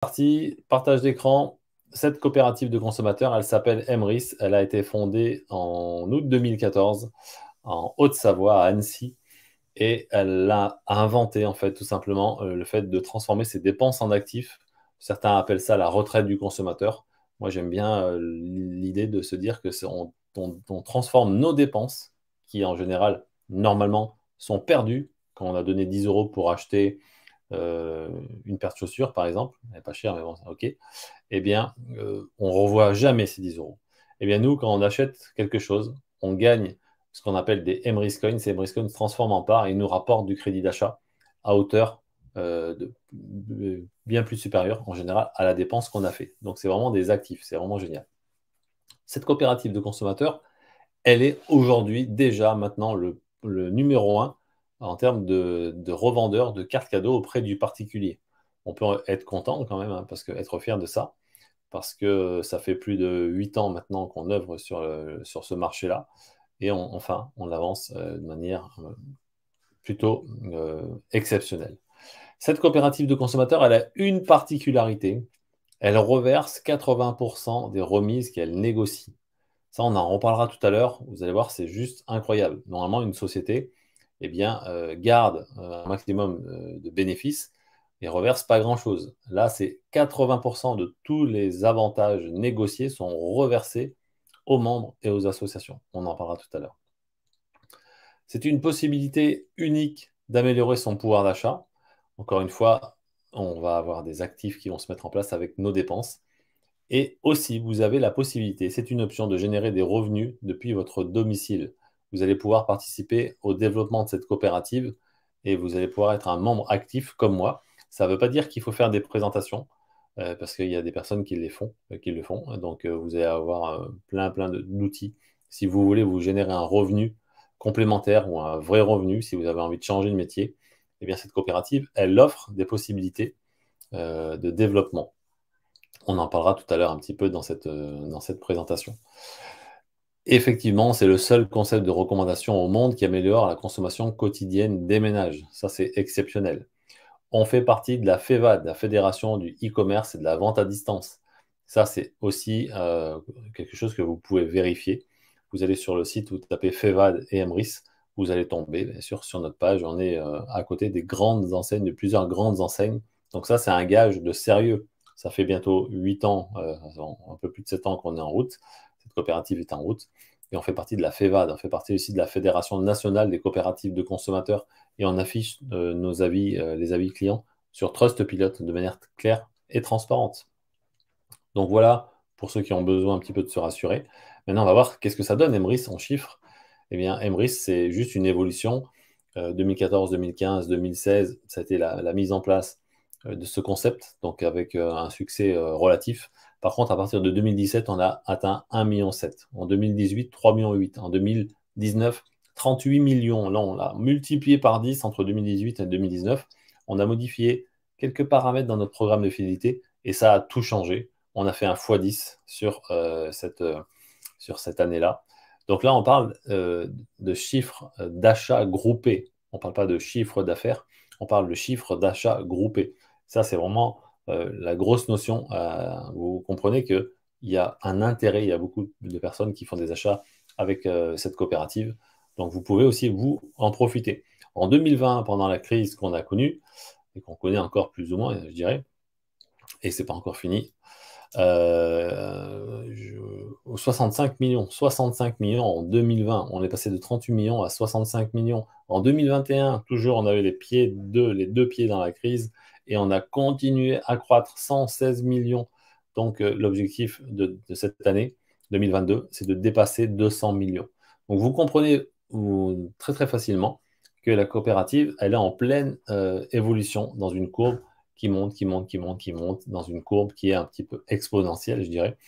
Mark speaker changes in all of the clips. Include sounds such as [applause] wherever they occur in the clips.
Speaker 1: partie, partage d'écran. Cette coopérative de consommateurs, elle s'appelle Emris. Elle a été fondée en août 2014 en Haute-Savoie, à Annecy. Et elle a inventé, en fait, tout simplement, euh, le fait de transformer ses dépenses en actifs. Certains appellent ça la retraite du consommateur. Moi, j'aime bien euh, l'idée de se dire que on, on transforme nos dépenses, qui en général, normalement, sont perdues quand on a donné 10 euros pour acheter euh, une paire de chaussures, par exemple, elle n'est pas chère, mais bon, ok, eh bien, euh, on ne revoit jamais ces 10 euros. Eh bien, nous, quand on achète quelque chose, on gagne ce qu'on appelle des Emrys Coins. Ces Emrys Coins se transforment en part et nous rapportent du crédit d'achat à hauteur euh, de, bien plus supérieure, en général, à la dépense qu'on a fait. Donc, c'est vraiment des actifs. C'est vraiment génial. Cette coopérative de consommateurs, elle est aujourd'hui déjà maintenant le, le numéro un en termes de, de revendeur de cartes cadeaux auprès du particulier. On peut être content quand même, hein, parce que être fier de ça, parce que ça fait plus de 8 ans maintenant qu'on œuvre sur, sur ce marché-là, et enfin, on avance euh, de manière euh, plutôt euh, exceptionnelle. Cette coopérative de consommateurs, elle a une particularité, elle reverse 80% des remises qu'elle négocie. Ça, on en reparlera tout à l'heure. Vous allez voir, c'est juste incroyable. Normalement, une société, eh bien, euh, garde euh, un maximum euh, de bénéfices et reverse pas grand-chose. Là, c'est 80% de tous les avantages négociés sont reversés aux membres et aux associations. On en parlera tout à l'heure. C'est une possibilité unique d'améliorer son pouvoir d'achat. Encore une fois, on va avoir des actifs qui vont se mettre en place avec nos dépenses. Et aussi, vous avez la possibilité, c'est une option de générer des revenus depuis votre domicile vous allez pouvoir participer au développement de cette coopérative et vous allez pouvoir être un membre actif comme moi. Ça ne veut pas dire qu'il faut faire des présentations, euh, parce qu'il y a des personnes qui les font, euh, le font. Donc euh, vous allez avoir plein plein d'outils. Si vous voulez vous générer un revenu complémentaire ou un vrai revenu, si vous avez envie de changer de métier, eh bien cette coopérative, elle offre des possibilités de développement. On en parlera tout à l'heure un petit peu dans cette, dans cette présentation. Effectivement, c'est le seul concept de recommandation au monde qui améliore la consommation quotidienne des ménages. Ça, c'est exceptionnel. On fait partie de la FEVAD, la Fédération du e-commerce et de la vente à distance. Ça, c'est aussi euh, quelque chose que vous pouvez vérifier. Vous allez sur le site, vous tapez FEVAD et MRIS, vous allez tomber, bien sûr, sur notre page. On est euh, à côté des grandes enseignes, de plusieurs grandes enseignes. Donc ça, c'est un gage de sérieux. Ça fait bientôt 8 ans, euh, un peu plus de 7 ans qu'on est en route. Cette coopérative est en route et on fait partie de la FEVAD, on fait partie aussi de la Fédération nationale des coopératives de consommateurs, et on affiche euh, nos avis, euh, les avis clients sur Trust Trustpilot de manière claire et transparente. Donc voilà pour ceux qui ont besoin un petit peu de se rassurer. Maintenant, on va voir qu'est-ce que ça donne, Emrys, en chiffres. Eh bien, Emrys, c'est juste une évolution. 2014, 2015, 2016, ça a été la mise en place euh, de ce concept, donc avec un succès relatif. Par contre, à partir de 2017, on a atteint 1,7 million. En 2018, 3,8 millions. En 2019, 38 millions. Là, on l'a multiplié par 10 entre 2018 et 2019. On a modifié quelques paramètres dans notre programme de fidélité et ça a tout changé. On a fait un x10 sur, euh, cette, euh, sur cette année-là. Donc là, on parle euh, de chiffres d'achat groupés. On ne parle pas de chiffre d'affaires, on parle de chiffre d'achat groupé. Ça, c'est vraiment euh, la grosse notion, euh, vous comprenez qu'il y a un intérêt, il y a beaucoup de personnes qui font des achats avec euh, cette coopérative. Donc vous pouvez aussi vous en profiter. En 2020, pendant la crise qu'on a connue, et qu'on connaît encore plus ou moins, je dirais, et c'est pas encore fini, 65 millions, 65 millions en 2020, on est passé de 38 millions à 65 millions. En 2021, toujours, on avait les pieds, les deux pieds dans la crise, et on a continué à croître 116 millions. Donc euh, l'objectif de, cette année 2022, c'est de dépasser 200 millions. Donc vous comprenez très très facilement que la coopérative, elle est en pleine euh, évolution dans une courbe qui monte, qui monte, qui monte, qui monte, dans une courbe qui est un petit peu exponentielle, je dirais.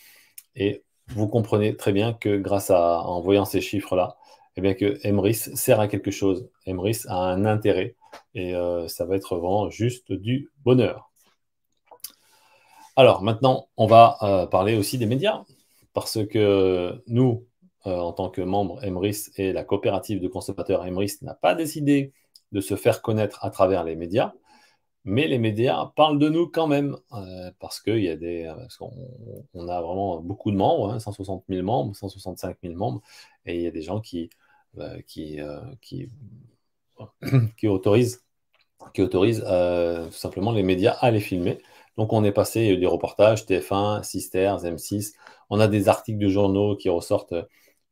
Speaker 1: Et vous comprenez très bien que grâce à, en voyant ces chiffres-là, et eh bien que Emrys sert à quelque chose. Emrys a un intérêt et euh, ça va être vraiment juste du bonheur. Alors maintenant, on va euh, parler aussi des médias parce que nous, euh, en tant que membres Emrys et la coopérative de consommateurs Emrys n'a pas décidé de se faire connaître à travers les médias mais les médias parlent de nous quand même, euh, parce qu'il y a des, euh, on, a vraiment beaucoup de membres, 160 hein, 000 membres, 165 000 membres, et il y a des gens qui, euh, qui, qui, [coughs] qui, autorisent, qui autorisent tout simplement les médias à les filmer. Donc on est passé des reportages TF1, Sisters, M6, on a des articles de journaux qui ressortent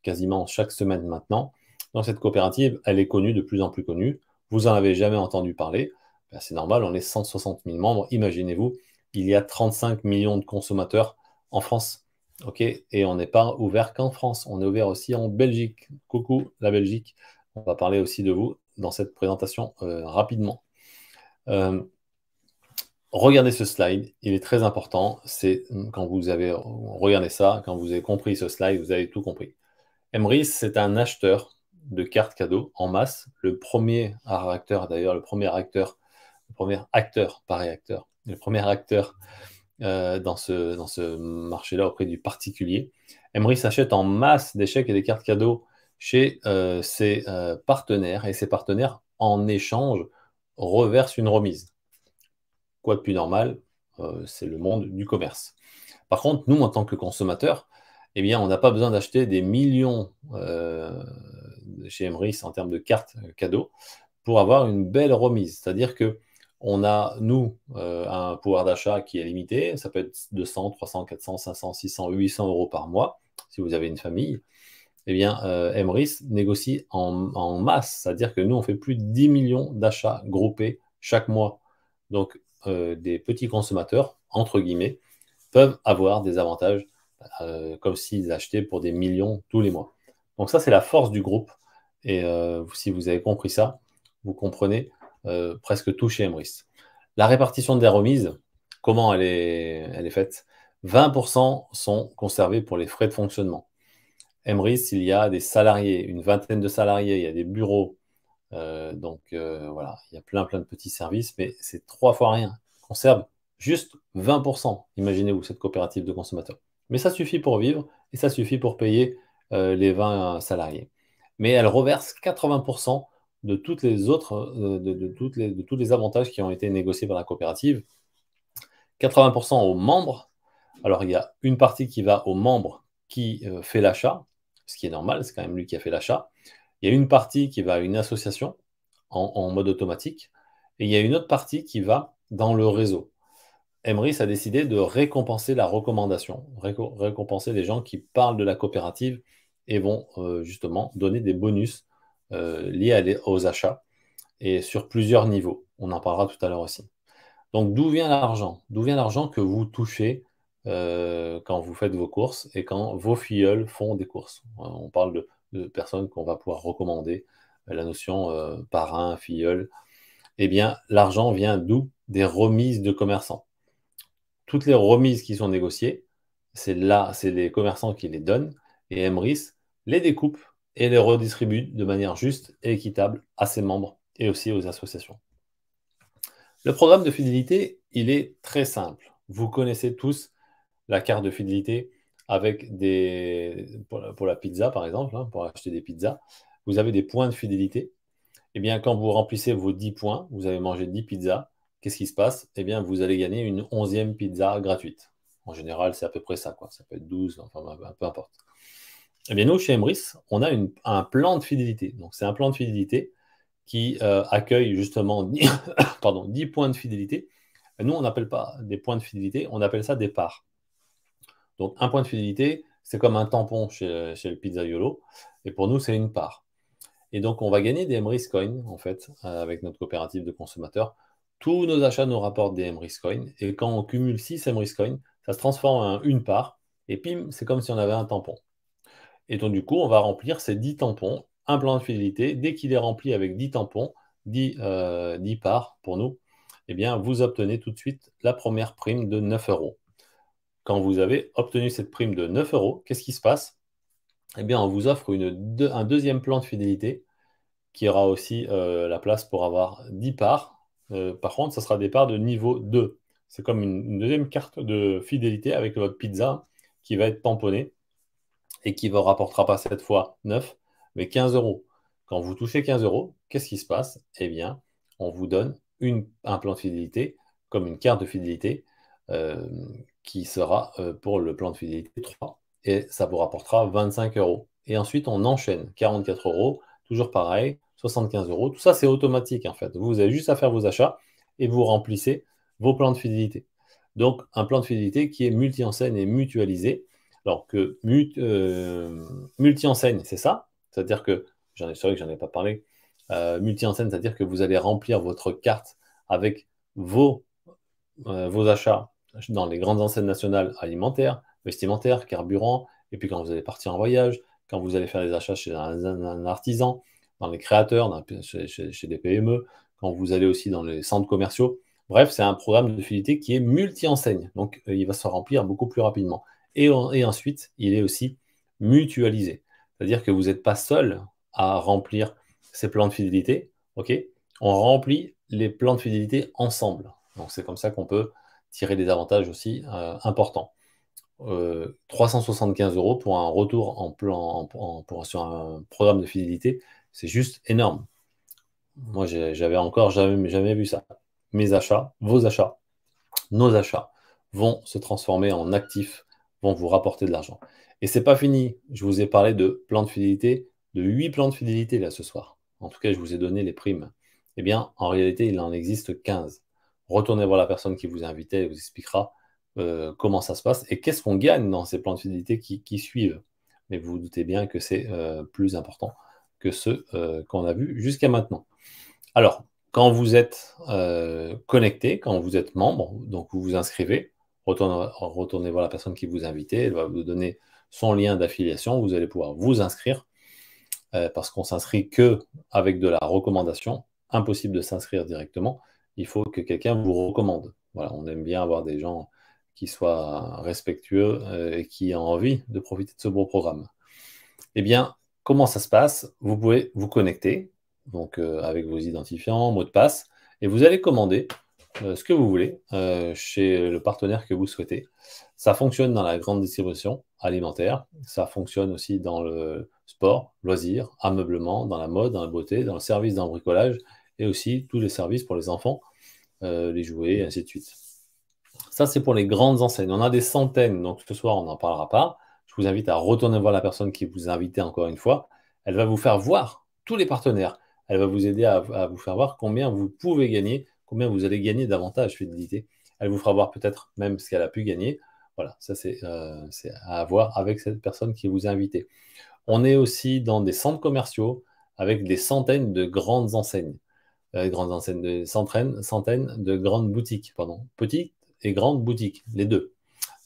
Speaker 1: quasiment chaque semaine maintenant. Dans cette coopérative, elle est connue, de plus en plus connue. Vous n'en avez jamais entendu parler ben, c'est normal, on est 160 000 membres. Imaginez-vous, il y a 35 millions de consommateurs en France. ok Et on n'est pas ouvert qu'en France, on est ouvert aussi en Belgique. Coucou la Belgique, on va parler aussi de vous dans cette présentation euh, rapidement. Euh, regardez ce slide, il est très important. C'est euh, quand vous avez regardé ça, quand vous avez compris ce slide, vous avez tout compris. Emrys, c'est un acheteur de cartes cadeaux en masse, le premier acteur, d'ailleurs, le premier acteur acteur, par réacteur, le premier acteur euh, dans ce, dans ce marché-là auprès du particulier. Emrys achète en masse des chèques et des cartes cadeaux chez euh, ses euh, partenaires et ses partenaires, en échange, reversent une remise. Quoi de plus normal C'est le monde du commerce. Par contre, nous, en tant que consommateurs, eh bien, on n'a pas besoin d'acheter des millions chez Emrys en termes de cartes cadeaux pour avoir une belle remise. C'est-à-dire que on a, nous, euh, un pouvoir d'achat qui est limité. Ça peut être 200, 300, 400, 500, 600, 800 euros par mois, si vous avez une famille. Eh bien, euh, Emrys négocie en, masse. C'est-à-dire que nous, on fait plus de 10 millions d'achats groupés chaque mois. Donc, euh, des petits consommateurs, entre guillemets, peuvent avoir des avantages comme s'ils achetaient pour des millions tous les mois. Donc ça, c'est la force du groupe. Et si vous avez compris ça, vous comprenez euh, presque tout chez Emrys. La répartition des remises, comment elle est, faite 20% sont conservés pour les frais de fonctionnement. Emrys, il y a des salariés, une vingtaine de salariés, il y a des bureaux. Euh, donc euh, voilà, il y a plein plein de petits services, mais c'est trois fois rien. Conserve juste 20%, imaginez-vous, cette coopérative de consommateurs. Mais ça suffit pour vivre et ça suffit pour payer les 20 salariés. Mais elle reverse 80% de toutes les autres, euh, de, toutes les, de tous les avantages qui ont été négociés par la coopérative. 80% aux membres. Alors, il y a une partie qui va aux membres qui euh, fait l'achat, ce qui est normal, c'est quand même lui qui a fait l'achat. Il y a une partie qui va à une association en, mode automatique. Et il y a une autre partie qui va dans le réseau. Emrys a décidé de récompenser la recommandation, récompenser les gens qui parlent de la coopérative et vont euh, justement donner des bonus euh, liées aux achats et sur plusieurs niveaux. On en parlera tout à l'heure aussi. Donc d'où vient l'argent D'où vient l'argent que vous touchez euh, quand vous faites vos courses et quand vos filleuls font des courses euh, On parle de, personnes qu'on va pouvoir recommander, la notion parrain, filleul. Eh bien, l'argent vient d'où Des remises de commerçants. Toutes les remises qui sont négociées, c'est là, c'est les commerçants qui les donnent et Emrys les découpe et les redistribue de manière juste et équitable à ses membres et aussi aux associations. Le programme de fidélité, il est très simple. Vous connaissez tous la carte de fidélité avec des pour la, pizza par exemple, hein, pour acheter des pizzas, vous avez des points de fidélité. Et eh bien quand vous remplissez vos 10 points, vous avez mangé 10 pizzas, qu'est-ce qui se passe Eh bien vous allez gagner une onzième pizza gratuite. En général, c'est à peu près ça, quoi. Ça peut être 12, peu importe. Eh bien, nous, chez Emrys, on a un plan de fidélité. Donc, c'est un plan de fidélité qui euh, accueille justement 10, [coughs] points de fidélité. nous, on n'appelle pas des points de fidélité, on appelle ça des parts. Donc, un point de fidélité, c'est comme un tampon chez, le pizzaiolo. Et pour nous, c'est une part. Et donc, on va gagner des Emrys Coins, en fait, euh, avec notre coopérative de consommateurs. Tous nos achats nous rapportent des Emrys Coins. Et quand on cumule 6 Emrys Coins, ça se transforme en une part. Et pim, c'est comme si on avait un tampon. Et donc, du coup, on va remplir ces 10 tampons, un plan de fidélité. Dès qu'il est rempli avec 10 tampons, 10, euh, parts pour nous, eh bien, vous obtenez tout de suite la première prime de 9 euros. Quand vous avez obtenu cette prime de 9 euros, qu'est-ce qui se passe Eh bien, on vous offre une un deuxième plan de fidélité qui aura aussi euh, la place pour avoir 10 parts. Euh, par contre, ce sera des parts de niveau 2. C'est comme une, deuxième carte de fidélité avec votre pizza qui va être tamponnée et qui ne vous rapportera pas cette fois 9, mais 15 euros. Quand vous touchez 15 euros, qu'est-ce qui se passe Eh bien, on vous donne un plan de fidélité comme une carte de fidélité euh, qui sera euh, pour le plan de fidélité 3 et ça vous rapportera 25 euros. Et ensuite, on enchaîne 44 euros, toujours pareil, 75 euros. Tout ça, c'est automatique en fait. Vous avez juste à faire vos achats et vous remplissez vos plans de fidélité. Donc, un plan de fidélité qui est multi-enseigne et mutualisé alors que euh, multi-enseigne, c'est ça. C'est-à-dire que, j'en ai, sûr que j'en ai pas parlé, euh, multi-enseigne, c'est-à-dire que vous allez remplir votre carte avec euh, vos, achats dans les grandes enseignes nationales alimentaires, vestimentaires, carburants, et puis quand vous allez partir en voyage, quand vous allez faire des achats chez un, artisan, dans les créateurs, chez, des PME, quand vous allez aussi dans les centres commerciaux. Bref, c'est un programme de fidélité qui est multi-enseigne, donc il va se remplir beaucoup plus rapidement. Et, ensuite, il est aussi mutualisé. C'est-à-dire que vous n'êtes pas seul à remplir ces plans de fidélité. ok on remplit les plans de fidélité ensemble. Donc c'est comme ça qu'on peut tirer des avantages aussi euh, importants. 375 euh, euros pour un retour en plan sur un programme de fidélité, c'est juste énorme. Moi, j'avais encore jamais, jamais vu ça. Mes achats, vos achats, nos achats vont se transformer en actifs vont vous rapporter de l'argent. Et c'est pas fini. Je vous ai parlé de plans de fidélité, de huit plans de fidélité là ce soir. En tout cas, je vous ai donné les primes. Eh bien, en réalité, il en existe 15. Retournez voir la personne qui vous a invité, et vous expliquera euh, comment ça se passe et qu'est-ce qu'on gagne dans ces plans de fidélité qui, suivent. Mais vous vous doutez bien que c'est euh, plus important que ceux euh, qu'on a vus jusqu'à maintenant. Alors, quand vous êtes connecté, quand vous êtes membre, donc vous vous inscrivez, retournez voir la personne qui vous invite, elle va vous donner son lien d'affiliation, vous allez pouvoir vous inscrire, euh, parce qu'on s'inscrit que avec de la recommandation, impossible de s'inscrire directement, il faut que quelqu'un vous recommande. Voilà, on aime bien avoir des gens qui soient respectueux euh, et qui ont envie de profiter de ce beau programme. Eh bien, comment ça se passe Vous pouvez vous connecter, donc euh, avec vos identifiants, mot de passe, et vous allez commander euh, ce que vous voulez euh, chez le partenaire que vous souhaitez. Ça fonctionne dans la grande distribution alimentaire, ça fonctionne aussi dans le sport, loisirs, ameublement, dans la mode, dans la beauté, dans le service, dans le bricolage, et aussi tous les services pour les enfants, euh, les jouets, et ainsi de suite. Ça, c'est pour les grandes enseignes. On a des centaines, donc ce soir, on n'en parlera pas. Je vous invite à retourner voir la personne qui vous a invité encore une fois. Elle va vous faire voir tous les partenaires. Elle va vous aider à vous faire voir combien vous pouvez gagner combien vous allez gagner davantage fidélité. Elle vous fera voir peut-être même ce qu'elle a pu gagner. Voilà, ça euh, c'est à voir avec cette personne qui vous a invité. On est aussi dans des centres commerciaux avec des centaines de grandes enseignes, euh, des grandes enseignes, centaines, centaines de grandes boutiques, pardon, petites et grandes boutiques, les deux.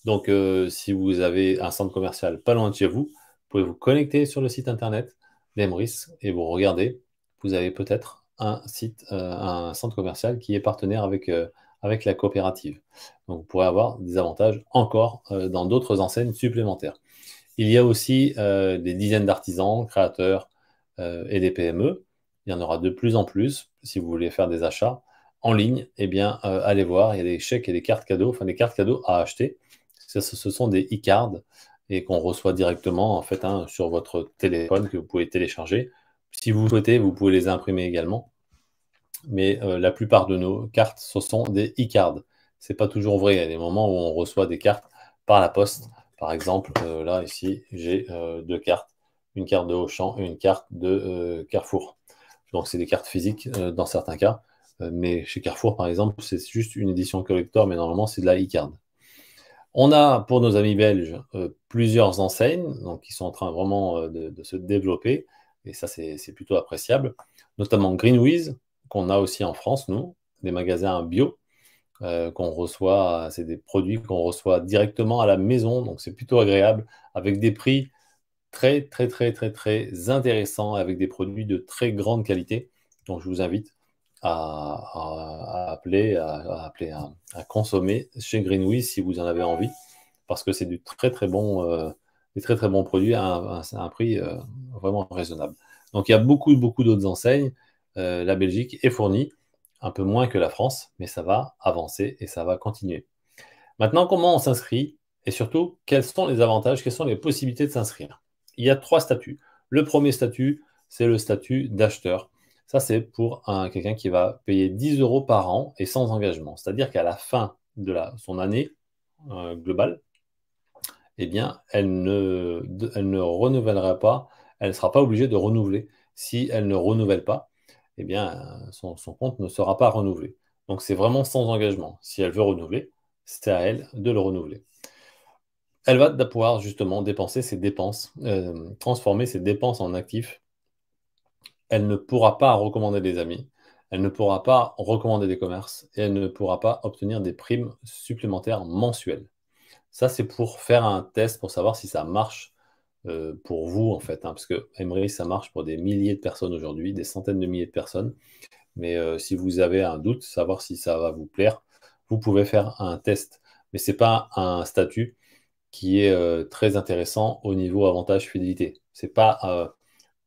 Speaker 1: Donc, euh, si vous avez un centre commercial pas loin de chez vous, vous pouvez vous connecter sur le site internet d'Emris et vous regardez. Vous avez peut-être un site, euh, un centre commercial qui est partenaire euh, avec, la coopérative. Donc vous pourrez avoir des avantages encore euh, dans d'autres enseignes supplémentaires. Il y a aussi des dizaines d'artisans, créateurs et des PME. Il y en aura de plus en plus si vous voulez faire des achats en ligne. Eh bien, allez voir, il y a des chèques et des cartes cadeaux, enfin des cartes cadeaux à acheter. Ce, sont des e-cards et qu'on reçoit directement en fait hein, sur votre téléphone que vous pouvez télécharger si vous souhaitez, vous pouvez les imprimer également. Mais euh, la plupart de nos cartes, ce sont des e-cards. Ce n'est pas toujours vrai. Il y a des moments où on reçoit des cartes par la poste. Par exemple, euh, là, ici, j'ai euh, deux cartes. Une carte de Auchan et une carte de Carrefour. Donc, c'est des cartes physiques dans certains cas. mais chez Carrefour, par exemple, c'est juste une édition collector, mais normalement, c'est de la e-card. On a pour nos amis belges plusieurs enseignes donc, qui sont en train vraiment de, se développer. Et ça, c'est plutôt appréciable. Notamment Greenwiz, qu'on a aussi en France, nous, des magasins bio euh, qu'on reçoit. C'est des produits qu'on reçoit directement à la maison. Donc, c'est plutôt agréable avec des prix très, très, très, très, très intéressants, avec des produits de très grande qualité. Donc, je vous invite à, appeler, à, appeler à, consommer chez Greenwiz si vous en avez envie, parce que c'est du très, très bon. Euh, des très très bons produits à un, prix euh, vraiment raisonnable. Donc il y a beaucoup beaucoup d'autres enseignes. Euh, la Belgique est fournie un peu moins que la France, mais ça va avancer et ça va continuer. Maintenant, comment on s'inscrit et surtout quels sont les avantages, quelles sont les possibilités de s'inscrire Il y a trois statuts. Le premier statut, c'est le statut d'acheteur. Ça, c'est pour quelqu'un qui va payer 10 euros par an et sans engagement. C'est-à-dire qu'à la fin de son année euh, globale, eh bien, elle ne, ne renouvellera pas, elle ne sera pas obligée de renouveler. Si elle ne renouvelle pas, eh bien, son, compte ne sera pas renouvelé. Donc, c'est vraiment sans engagement. Si elle veut renouveler, c'est à elle de le renouveler. Elle va pouvoir justement dépenser ses dépenses, euh, transformer ses dépenses en actifs. Elle ne pourra pas recommander des amis, elle ne pourra pas recommander des commerces et elle ne pourra pas obtenir des primes supplémentaires mensuelles. Ça, c'est pour faire un test pour savoir si ça marche euh, pour vous, en fait. Hein, parce que Emery, ça marche pour des milliers de personnes aujourd'hui, des centaines de milliers de personnes. Mais euh, si vous avez un doute, savoir si ça va vous plaire, vous pouvez faire un test. Mais ce n'est pas un statut qui est euh, très intéressant au niveau avantage fidélité. Ce n'est pas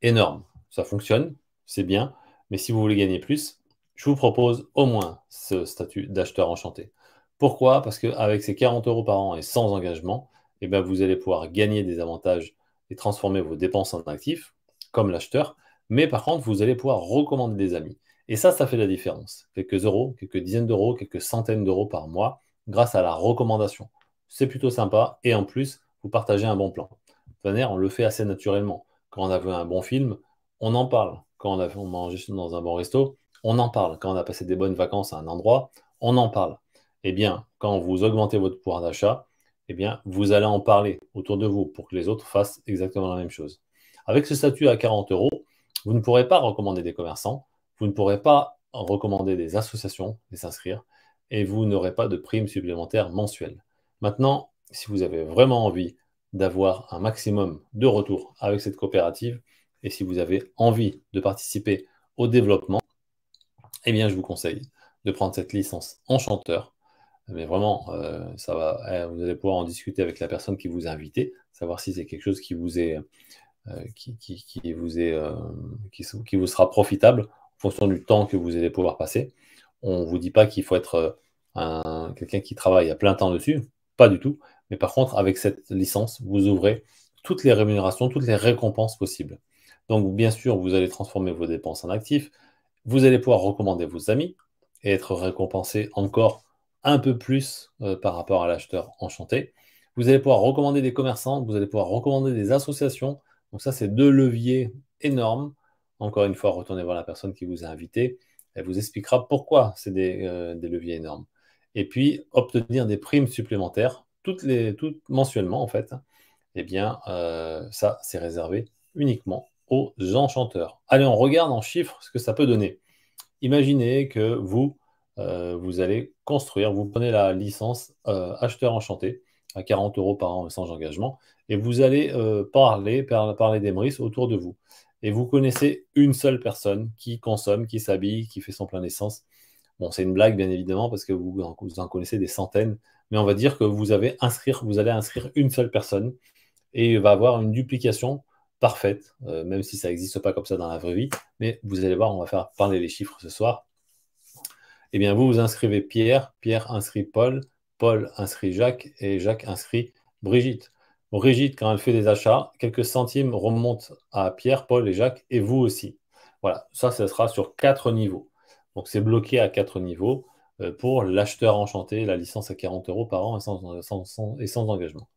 Speaker 1: énorme. Ça fonctionne, c'est bien. Mais si vous voulez gagner plus, je vous propose au moins ce statut d'acheteur enchanté. Pourquoi Parce qu'avec ces 40 euros par an et sans engagement, eh ben, vous allez pouvoir gagner des avantages et transformer vos dépenses en actifs, comme l'acheteur. Mais par contre, vous allez pouvoir recommander des amis. Et ça, ça fait la différence. Quelques euros, quelques dizaines d'euros, quelques centaines d'euros par mois grâce à la recommandation. C'est plutôt sympa. Et en plus, vous partagez un bon plan. on le fait assez naturellement. Quand on a vu un bon film, on en parle. Quand on a mangé dans un bon resto, on en parle. Quand on a passé des bonnes vacances à un endroit, on en parle eh bien, quand vous augmentez votre pouvoir d'achat, eh bien, vous allez en parler autour de vous pour que les autres fassent exactement la même chose. Avec ce statut à 40 euros, vous ne pourrez pas recommander des commerçants, vous ne pourrez pas recommander des associations, et s'inscrire, et vous n'aurez pas de primes supplémentaires mensuelles. Maintenant, si vous avez vraiment envie d'avoir un maximum de retours avec cette coopérative, et si vous avez envie de participer au développement, eh bien, je vous conseille de prendre cette licence enchanteur ah, mais vraiment, euh, ça va, euh, vous allez pouvoir en discuter avec la personne qui vous a invité, savoir si c'est quelque chose qui vous est, euh, qui, vous est, qui, qui, vous sera profitable en fonction du temps que vous allez pouvoir passer. On ne vous dit pas qu'il faut être quelqu'un qui travaille à plein temps dessus, pas du tout. Mais par contre, avec cette licence, vous ouvrez toutes les rémunérations, toutes les récompenses possibles. Donc, bien sûr, vous allez transformer vos dépenses en actifs, vous allez pouvoir recommander vos amis et être récompensé encore un peu plus euh, par rapport à l'acheteur enchanté. Vous allez pouvoir recommander des commerçants, vous allez pouvoir recommander des associations. Donc ça, c'est deux leviers énormes. Encore une fois, retournez voir la personne qui vous a invité. Elle vous expliquera pourquoi c'est des, euh, leviers énormes. Et puis, obtenir des primes supplémentaires, toutes les, toutes, mensuellement en fait, Et eh bien, euh, ça, c'est réservé uniquement aux enchanteurs. Allez, on regarde en chiffres ce que ça peut donner. Imaginez que vous, euh, vous allez construire, vous prenez la licence euh, acheteur enchanté à 40 euros par an sans engagement, et vous allez euh, parler, par, parler autour de vous. Et vous connaissez une seule personne qui consomme, qui s'habille, qui fait son plein d'essence. Bon, c'est une blague, bien évidemment, parce que vous en, vous connaissez des centaines, mais on va dire que vous, avez inscrire, vous allez inscrire une seule personne et il va avoir une duplication parfaite, même si ça n'existe pas comme ça dans la vraie vie. Mais vous allez voir, on va faire parler les chiffres ce soir eh bien, vous vous inscrivez Pierre, Pierre inscrit Paul, Paul inscrit Jacques et Jacques inscrit Brigitte. Brigitte, quand elle fait des achats, quelques centimes remontent à Pierre, Paul et Jacques et vous aussi. Voilà, ça, ce sera sur quatre niveaux. Donc, c'est bloqué à quatre niveaux euh, pour l'acheteur enchanté, la licence à 40 euros par an et sans, engagement.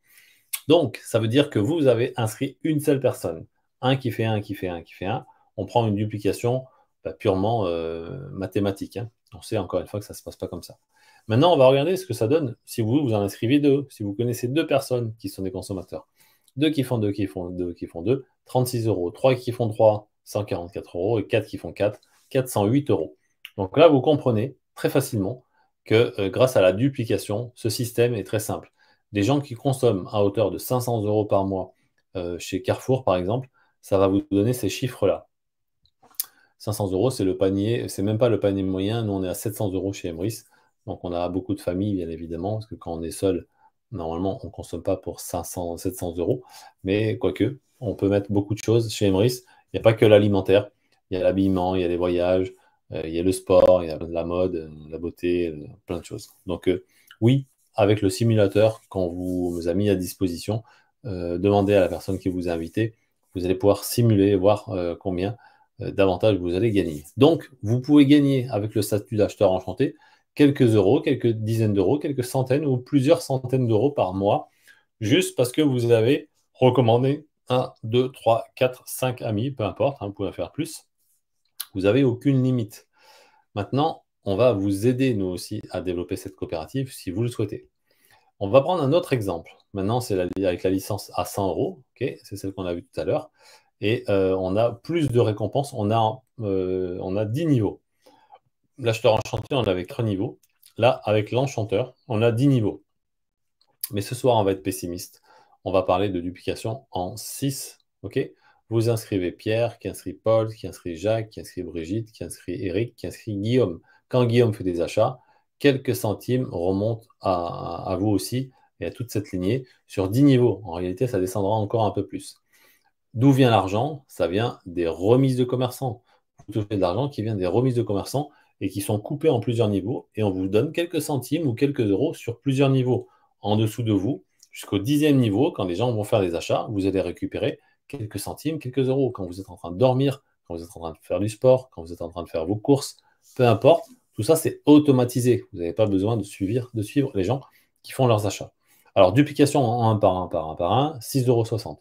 Speaker 1: Donc, ça veut dire que vous avez inscrit une seule personne. Un qui fait un, qui fait un, qui fait un. On prend une duplication bah, purement euh, mathématique. Hein. On sait encore une fois que ça ne se passe pas comme ça. Maintenant, on va regarder ce que ça donne si vous vous en inscrivez deux, si vous connaissez deux personnes qui sont des consommateurs. Deux qui font deux, qui font deux, qui font deux, 36 euros. Trois qui font trois, 144 euros. Et quatre qui font quatre, 408 euros. Donc là, vous comprenez très facilement que euh, grâce à la duplication, ce système est très simple. Des gens qui consomment à hauteur de 500 euros par mois euh, chez Carrefour, par exemple, ça va vous donner ces chiffres-là. 500 euros, c'est le panier, c'est même pas le panier moyen. Nous, on est à 700 euros chez Emrys. Donc, on a beaucoup de familles, bien évidemment, parce que quand on est seul, normalement, on ne consomme pas pour 500, 700 euros. Mais quoique, on peut mettre beaucoup de choses chez Emrys. Il n'y a pas que l'alimentaire, il y a l'habillement, il y a les voyages, euh, il y a le sport, il y a la mode, la beauté, plein de choses. Donc, euh, oui, avec le simulateur qu'on vous, vous, a mis à disposition, euh, demandez à la personne qui vous a invité, vous allez pouvoir simuler, voir combien euh, davantage vous allez gagner. Donc, vous pouvez gagner avec le statut d'acheteur enchanté quelques euros, quelques dizaines d'euros, quelques centaines ou plusieurs centaines d'euros par mois, juste parce que vous avez recommandé 1, 2, 3, 4, 5 amis, peu importe, hein, vous pouvez en faire plus. Vous n'avez aucune limite. Maintenant, on va vous aider, nous aussi, à développer cette coopérative si vous le souhaitez. On va prendre un autre exemple. Maintenant, c'est avec la licence à 100 euros. c'est celle qu'on a vue tout à l'heure et euh, on a plus de récompenses, on a, 10 euh, niveaux. L'acheteur enchanté, on avait 3 niveaux. Là, avec l'enchanteur, on a 10 niveaux. Mais ce soir, on va être pessimiste. On va parler de duplication en 6. Vous inscrivez Pierre, qui inscrit Paul, qui inscrit Jacques, qui inscrit Brigitte, qui inscrit Eric, qui inscrit Guillaume. Quand Guillaume fait des achats, quelques centimes remontent à, à vous aussi et à toute cette lignée sur 10 niveaux. En réalité, ça descendra encore un peu plus. D'où vient l'argent Ça vient des remises de commerçants. Vous touchez de l'argent qui vient des remises de commerçants et qui sont coupées en plusieurs niveaux. Et on vous donne quelques centimes ou quelques euros sur plusieurs niveaux en dessous de vous. Jusqu'au dixième niveau, quand les gens vont faire des achats, vous allez récupérer quelques centimes, quelques euros. Quand vous êtes en train de dormir, quand vous êtes en train de faire du sport, quand vous êtes en train de faire vos courses, peu importe, tout ça c'est automatisé. Vous n'avez pas besoin de suivre, de suivre les gens qui font leurs achats. Alors duplication en un par un par un par un, 6,60 euros.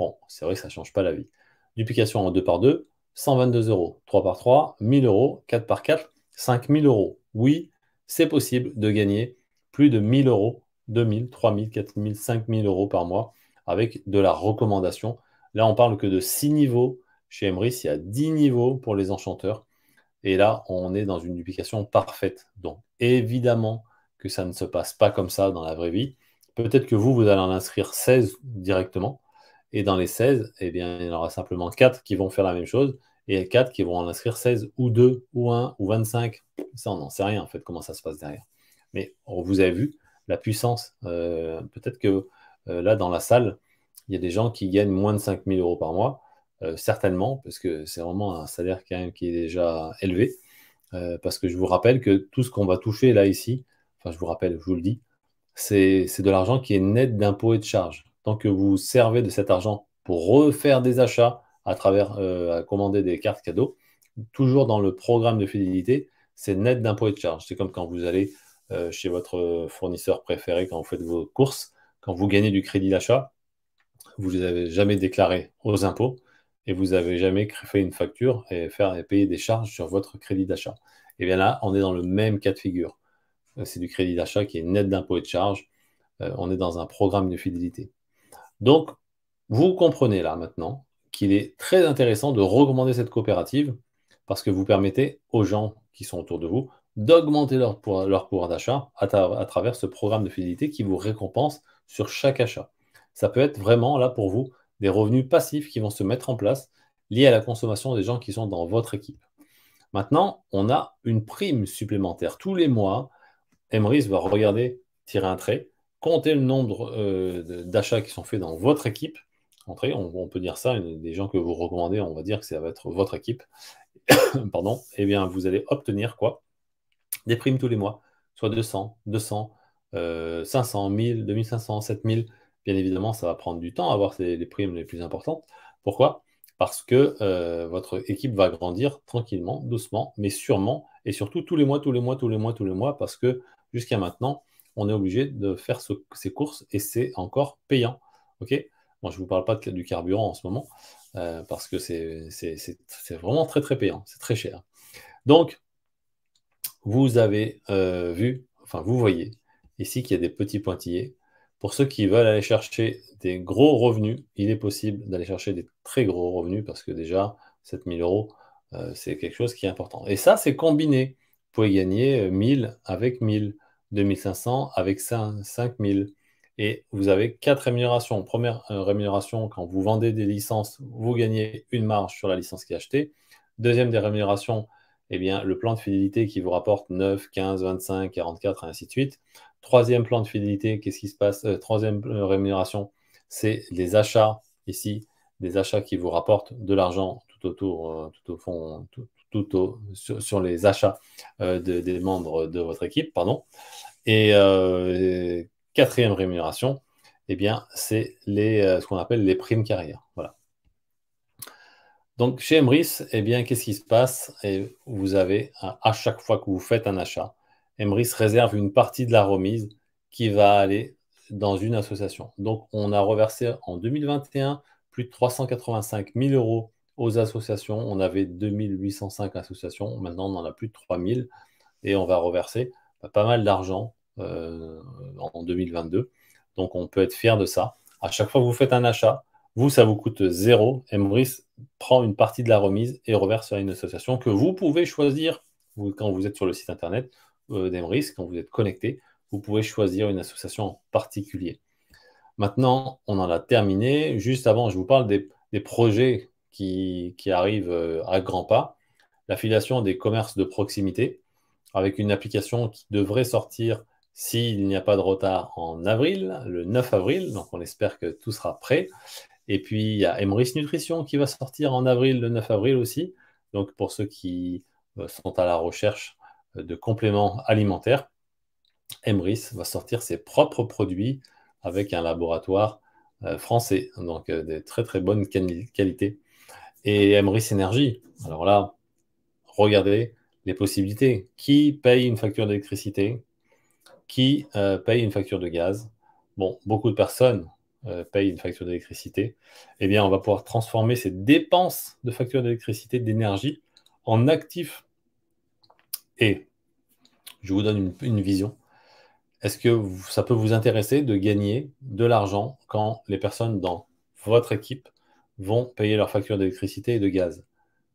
Speaker 1: Bon, c'est vrai que ça ne change pas la vie. Duplication en 2 par 2, 122 euros. 3 par 3, 1000 euros. 4 par 4, 5000 euros. Oui, c'est possible de gagner plus de 1000 euros, 2000, 3000, 4000, 5000 euros par mois avec de la recommandation. Là, on parle que de 6 niveaux. Chez Emrys, il y a 10 niveaux pour les enchanteurs. Et là, on est dans une duplication parfaite. Donc, évidemment que ça ne se passe pas comme ça dans la vraie vie. Peut-être que vous, vous allez en inscrire 16 directement. Et dans les 16, eh bien, il y en aura simplement 4 qui vont faire la même chose et 4 qui vont en inscrire 16 ou 2 ou 1 ou 25. Ça, on n'en sait rien en fait comment ça se passe derrière. Mais vous avez vu la puissance. Euh, peut-être que euh, là, dans la salle, il y a des gens qui gagnent moins de 5000 euros par mois, euh, certainement, parce que c'est vraiment un salaire quand même qui est déjà élevé. parce que je vous rappelle que tout ce qu'on va toucher là ici, enfin je vous rappelle, je vous le dis, c'est de l'argent qui est net d'impôts et de charges que vous servez de cet argent pour refaire des achats à travers euh, à commander des cartes cadeaux. Toujours dans le programme de fidélité, c'est net d'impôts et de charges. C'est comme quand vous allez euh, chez votre fournisseur préféré, quand vous faites vos courses, quand vous gagnez du crédit d'achat, vous ne avez jamais déclarés aux impôts et vous n'avez jamais fait une facture et, faire, payer des charges sur votre crédit d'achat. Et eh bien là, on est dans le même cas de figure. Euh, c'est du crédit d'achat qui est net d'impôts et de charges. on est dans un programme de fidélité. Donc, vous comprenez là maintenant qu'il est très intéressant de recommander cette coopérative parce que vous permettez aux gens qui sont autour de vous d'augmenter leur, pouvoir d'achat à, travers ce programme de fidélité qui vous récompense sur chaque achat. Ça peut être vraiment là pour vous des revenus passifs qui vont se mettre en place liés à la consommation des gens qui sont dans votre équipe. Maintenant, on a une prime supplémentaire. Tous les mois, Emrys va regarder, tirer un trait, comptez le nombre euh, d'achats qui sont faits dans votre équipe. Entrée, on, peut dire ça, des gens que vous recommandez, on va dire que ça va être votre équipe. [coughs] Pardon. Eh bien, vous allez obtenir quoi Des primes tous les mois, soit 200, 200, 500, 1000, 2500, 7000. Bien évidemment, ça va prendre du temps à avoir les primes les plus importantes. Pourquoi Parce que euh, votre équipe va grandir tranquillement, doucement, mais sûrement, et surtout tous les mois, tous les mois, tous les mois, tous les mois, parce que jusqu'à maintenant, on est obligé de faire ces courses et c'est encore payant. Ok moi je ne vous parle pas du carburant en ce moment, euh, parce que c'est vraiment très très payant, c'est très cher. Donc, vous avez euh, vu, enfin vous voyez ici qu'il y a des petits pointillés. Pour ceux qui veulent aller chercher des gros revenus, il est possible d'aller chercher des très gros revenus parce que déjà 7000 euros, euh, c'est quelque chose qui est important. Et ça, c'est combiné. Vous pouvez gagner 1000 avec 1000. 2500 avec 5000. Et vous avez quatre rémunérations. Première euh, rémunération, quand vous vendez des licences, vous gagnez une marge sur la licence qui est achetée. Deuxième des rémunérations, et eh bien, le plan de fidélité qui vous rapporte 9, 15, 25, 44, ainsi de suite. Troisième plan de fidélité, qu'est-ce qui se passe euh, Troisième euh, rémunération, c'est les achats ici, des achats qui vous rapportent de l'argent tout autour, tout au fond, tout sur, les achats euh, des membres de votre équipe, pardon. Et, euh, quatrième rémunération, eh bien, c'est les, euh, ce qu'on appelle les primes carrières. Voilà. Donc, chez Emrys, eh bien, qu'est-ce qui se passe et Vous avez, à chaque fois que vous faites un achat, Emrys réserve une partie de la remise qui va aller dans une association. Donc, on a reversé en 2021 plus de 385 000 euros aux associations. On avait 2805 associations, maintenant on en a plus de 3000 et on va reverser pas mal d'argent euh, en 2022. Donc on peut être fier de ça. À chaque fois que vous faites un achat, vous, ça vous coûte zéro. Maurice prend une partie de la remise et reverse à une association que vous pouvez choisir vous, quand vous êtes sur le site internet euh, d'Embris, quand vous êtes connecté. Vous pouvez choisir une association en particulier. Maintenant, on en a terminé. Juste avant, je vous parle des, des projets qui, arrive euh, à grands pas, l'affiliation des commerces de proximité, avec une application qui devrait sortir, s'il n'y a pas de retard, en avril, le 9 avril. Donc on espère que tout sera prêt. Et puis il y a Emrys Nutrition qui va sortir en avril, le 9 avril aussi. Donc pour ceux qui euh, sont à la recherche euh, de compléments alimentaires, Emrys va sortir ses propres produits avec un laboratoire français. Donc des très très bonnes qualités et Emrys Énergie. Alors là, regardez les possibilités. Qui paye une facture d'électricité Qui euh, paye une facture de gaz Bon, beaucoup de personnes euh, payent une facture d'électricité. Eh bien, on va pouvoir transformer ces dépenses de facture d'électricité, d'énergie, en actifs. Et je vous donne une vision. Est-ce que ça peut vous intéresser de gagner de l'argent quand les personnes dans votre équipe vont payer leur facture d'électricité et de gaz.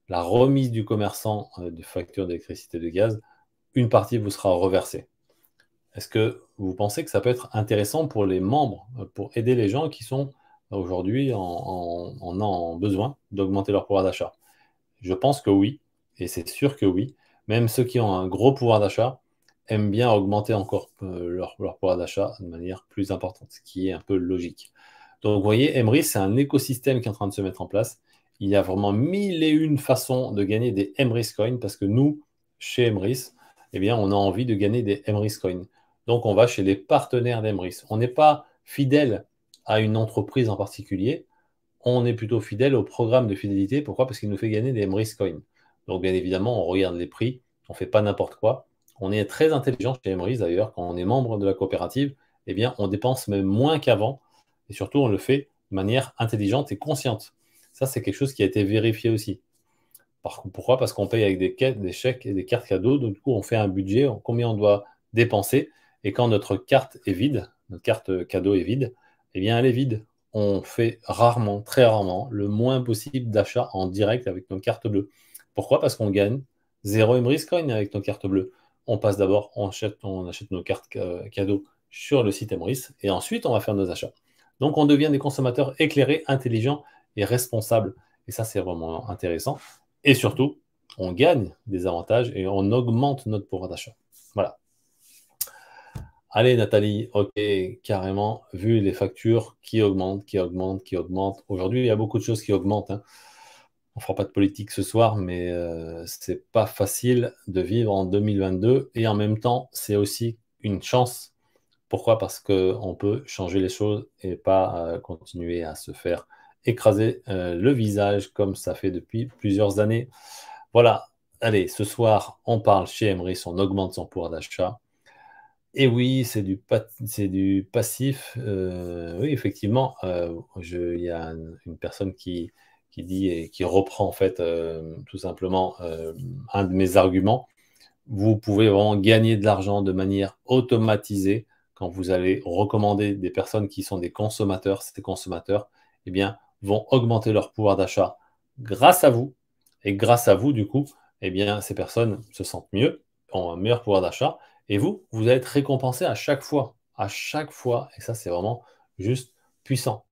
Speaker 1: La remise du commerçant euh, de facture d'électricité et de gaz, une partie vous sera reversée. Est-ce que vous pensez que ça peut être intéressant pour les membres, euh, pour aider les gens qui sont aujourd'hui en, besoin d'augmenter leur pouvoir d'achat Je pense que oui, et c'est sûr que oui. Même ceux qui ont un gros pouvoir d'achat aiment bien augmenter encore euh, leur pouvoir d'achat de manière plus importante, ce qui est un peu logique. Donc, vous voyez, Emrys, c'est un écosystème qui est en train de se mettre en place. Il y a vraiment mille et une façons de gagner des Emrys Coins parce que nous, chez Emrys, eh bien, on a envie de gagner des Emrys Coins. Donc, on va chez les partenaires d'Emrys. On n'est pas fidèle à une entreprise en particulier. On est plutôt fidèle au programme de fidélité. Pourquoi Parce qu'il nous fait gagner des Emrys Coins. Donc, bien évidemment, on regarde les prix. On ne fait pas n'importe quoi. On est très intelligent chez Emrys d'ailleurs. Quand on est membre de la coopérative, eh bien, on dépense même moins qu'avant et surtout on le fait de manière intelligente et consciente. Ça, c'est quelque chose qui a été vérifié aussi. pourquoi Parce qu'on paye avec des, quêtes, des chèques et des cartes cadeaux, donc du coup on fait un budget, combien on doit dépenser, et quand notre carte est vide, notre carte cadeau est vide, eh bien elle est vide. On fait rarement, très rarement, le moins possible d'achats en direct avec nos cartes bleues. Pourquoi Parce qu'on gagne zéro Emrys Coin avec nos cartes bleues. On passe d'abord, on achète, on achète nos cartes euh, cadeaux sur le site Emrys et ensuite on va faire nos achats. Donc on devient des consommateurs éclairés, intelligents et responsables. Et ça, c'est vraiment intéressant. Et surtout, on gagne des avantages et on augmente notre pouvoir d'achat. Voilà. Allez Nathalie, ok, carrément, vu les factures qui augmentent, qui augmentent, qui augmentent. Aujourd'hui, il y a beaucoup de choses qui augmentent. Hein. On ne fera pas de politique ce soir, mais ce euh, c'est pas facile de vivre en 2022. Et en même temps, c'est aussi une chance pourquoi Parce qu'on peut changer les choses et pas euh, continuer à se faire écraser euh, le visage comme ça fait depuis plusieurs années. Voilà, allez, ce soir, on parle chez Emrys, on augmente son pouvoir d'achat. Et oui, c'est du, passif. Euh, oui, effectivement, il y a une, personne qui, dit et qui reprend en fait tout simplement un de mes arguments. Vous pouvez vraiment gagner de l'argent de manière automatisée quand vous allez recommander des personnes qui sont des consommateurs, ces consommateurs, eh bien, vont augmenter leur pouvoir d'achat grâce à vous. Et grâce à vous, du coup, eh bien, ces personnes se sentent mieux, ont un meilleur pouvoir d'achat. Et vous, vous allez être récompensé à chaque fois. À chaque fois. Et ça, c'est vraiment juste puissant.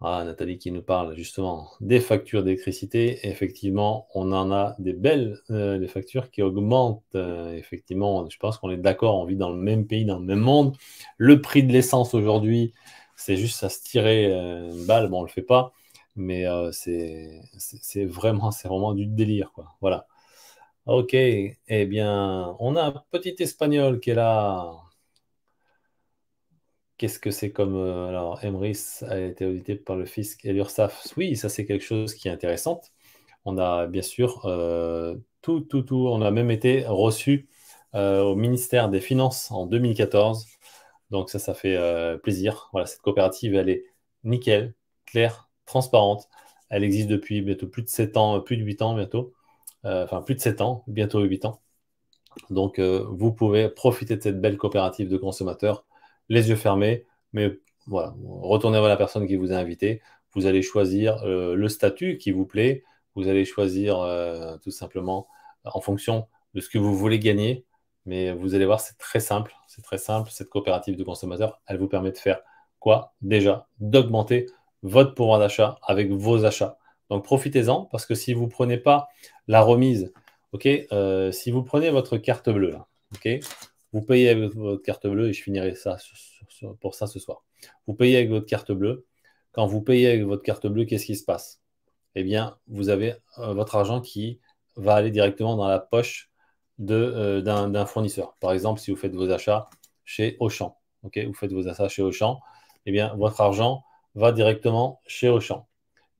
Speaker 1: Ah, Nathalie qui nous parle justement des factures d'électricité. Effectivement, on en a des belles euh, des factures qui augmentent. Euh, effectivement, je pense qu'on est d'accord, on vit dans le même pays, dans le même monde. Le prix de l'essence aujourd'hui, c'est juste à se tirer euh, une balle. Bon, on ne le fait pas, mais c'est vraiment, vraiment du délire. Quoi. Voilà. Ok, eh bien, on a un petit espagnol qui est là. Qu'est-ce que c'est comme. Euh, alors, Emrys a été audité par le fisc et l'URSSAF. Oui, ça, c'est quelque chose qui est intéressant. On a bien sûr euh, tout, tout, tout. On a même été reçu euh, au ministère des Finances en 2014. Donc, ça, ça fait plaisir. Voilà, cette coopérative, elle est nickel, claire, transparente. Elle existe depuis bientôt plus de 7 ans, plus de 8 ans bientôt. enfin, plus de 7 ans, bientôt 8 ans. Donc, vous pouvez profiter de cette belle coopérative de consommateurs les yeux fermés, mais voilà, retournez vers la personne qui vous a invité. Vous allez choisir euh, le statut qui vous plaît. Vous allez choisir euh, tout simplement en fonction de ce que vous voulez gagner. Mais vous allez voir, c'est très simple. C'est très simple. Cette coopérative de consommateurs, elle vous permet de faire quoi Déjà, d'augmenter votre pouvoir d'achat avec vos achats. Donc profitez-en parce que si vous ne prenez pas la remise, ok, euh, si vous prenez votre carte bleue, vous payez avec votre carte bleue, et je finirai ça pour ça ce soir. Vous payez avec votre carte bleue. Quand vous payez avec votre carte bleue, qu'est-ce qui se passe Eh bien, vous avez euh, votre argent qui va aller directement dans la poche euh, d'un fournisseur. Par exemple, si vous faites vos achats chez Auchan, vous faites vos achats chez Auchan, eh bien, votre argent va directement chez Auchan.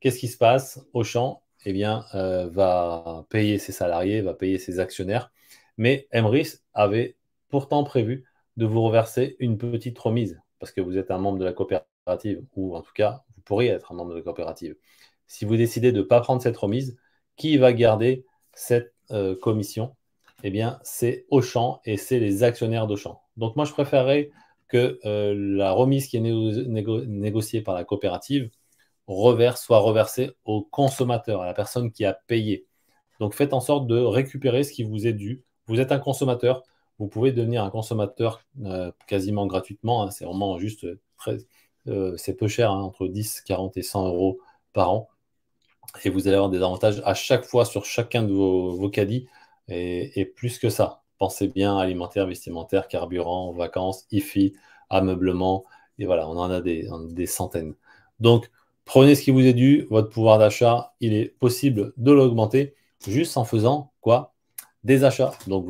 Speaker 1: Qu'est-ce qui se passe Auchan eh bien, euh, va payer ses salariés, va payer ses actionnaires. Mais Emrys avait pourtant prévu de vous reverser une petite remise parce que vous êtes un membre de la coopérative ou en tout cas, vous pourriez être un membre de la coopérative. Si vous décidez de ne pas prendre cette remise, qui va garder cette euh, commission Eh bien, c'est Auchan et c'est les actionnaires d'Auchan. Donc, moi, je préférerais que euh, la remise qui est négociée par la coopérative soit reversée au consommateur, à la personne qui a payé. Donc, faites en sorte de récupérer ce qui vous est dû. Vous êtes un consommateur, vous pouvez devenir un consommateur euh, quasiment gratuitement. Hein. c'est vraiment juste euh, très, euh, c'est peu cher, hein, entre 10, 40 et 100 euros par an. Et vous allez avoir des avantages à chaque fois sur chacun de vos, vos caddies et, plus que ça. Pensez bien alimentaire, vestimentaire, carburant, vacances, IFI, ameublement. Et voilà, on en a des, centaines. Donc, prenez ce qui vous est dû. Votre pouvoir d'achat, il est possible de l'augmenter juste en faisant quoi Des achats. Donc,